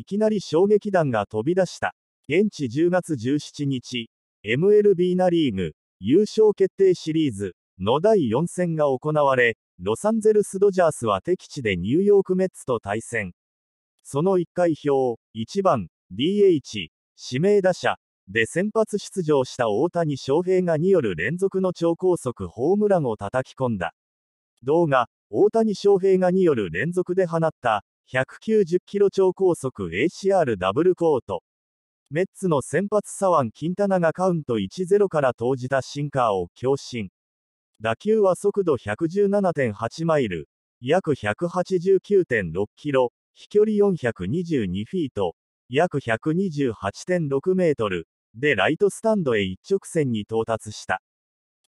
いきなり衝撃弾が飛び出した。現地10月17日、MLB ナリーグ優勝決定シリーズの第4戦が行われ、ロサンゼルス・ドジャースは敵地でニューヨーク・メッツと対戦。その1回表、1番、DH、指名打者、で先発出場した大谷翔平がによる連続の超高速ホームランを叩き込んだ。動画、大谷翔平がによる連続で放った190キロ超高速 ACR ダブルコート。メッツの先発左腕キンタナがカウント1-0から投じたシンカーを強振。打球は速度117.8マイル、約189.6キロ、飛距離422フィート、約128.6メートル、でライトスタンドへ一直線に到達した。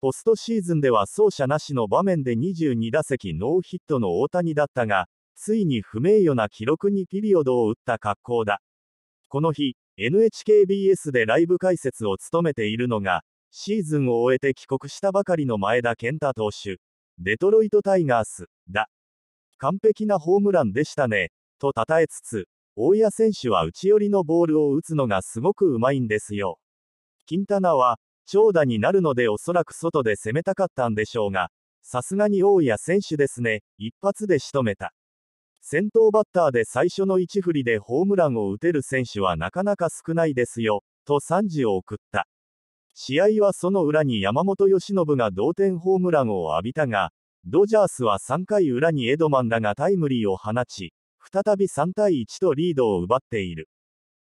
ポストシーズンでは走者なしの場面で22打席ノーヒットの大谷だったが、ついに不名誉な記録にピリオドを打った格好だ。この日、NHKBS でライブ解説を務めているのが、シーズンを終えて帰国したばかりの前田健太投手、デトロイトタイガース、だ。完璧なホームランでしたね、と称えつつ、大谷選手は内寄りのボールを打つのがすごくうまいんですよ。金棚は、長打になるのでおそらく外で攻めたかったんでしょうが、さすがに大谷選手ですね、一発で仕留めた。先頭バッターで最初の1振りでホームランを打てる選手はなかなか少ないですよ、と賛辞を送った。試合はその裏に山本由伸が同点ホームランを浴びたが、ドジャースは3回裏にエドマンらがタイムリーを放ち、再び3対1とリードを奪っている。